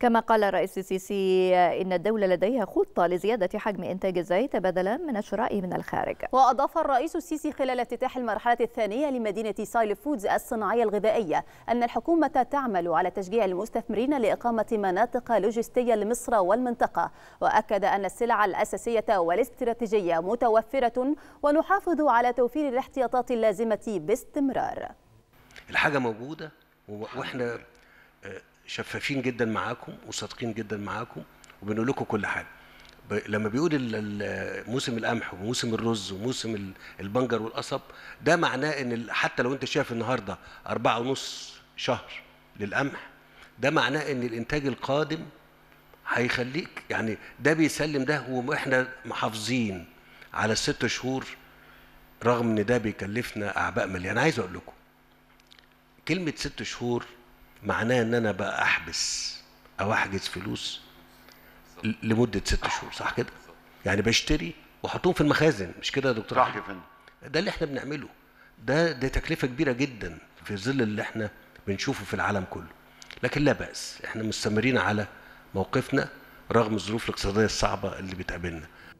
كما قال رئيس السيسي إن الدولة لديها خطة لزيادة حجم إنتاج الزيت بدلا من شرائه من الخارج وأضاف الرئيس السيسي خلال افتتاح المرحلة الثانية لمدينة سايل فودز الصناعية الغذائية أن الحكومة تعمل على تشجيع المستثمرين لإقامة مناطق لوجستية لمصر والمنطقة وأكد أن السلع الأساسية والاستراتيجية متوفرة ونحافظ على توفير الاحتياطات اللازمة باستمرار الحاجة موجودة وإحنا آه، شفافين جدا معاكم وصادقين جدا معاكم وبنقول لكم كل حاجه لما بيقول موسم القمح وموسم الرز وموسم البنجر والقصب ده معناه ان حتى لو انت شايف النهارده أربعة ونص شهر للقمح ده معناه ان الانتاج القادم هيخليك يعني ده بيسلم ده واحنا محافظين على الست شهور رغم ان ده بيكلفنا اعباء ماليه انا عايز اقول لكم كلمه ست شهور معناه ان انا بقى احبس او احجز فلوس لمده ست شهور صح كده؟ يعني بشتري واحطهم في المخازن مش كده يا دكتور صح يا ده اللي احنا بنعمله ده ده تكلفه كبيره جدا في ظل اللي احنا بنشوفه في العالم كله لكن لا باس احنا مستمرين على موقفنا رغم الظروف الاقتصاديه الصعبه اللي بتقابلنا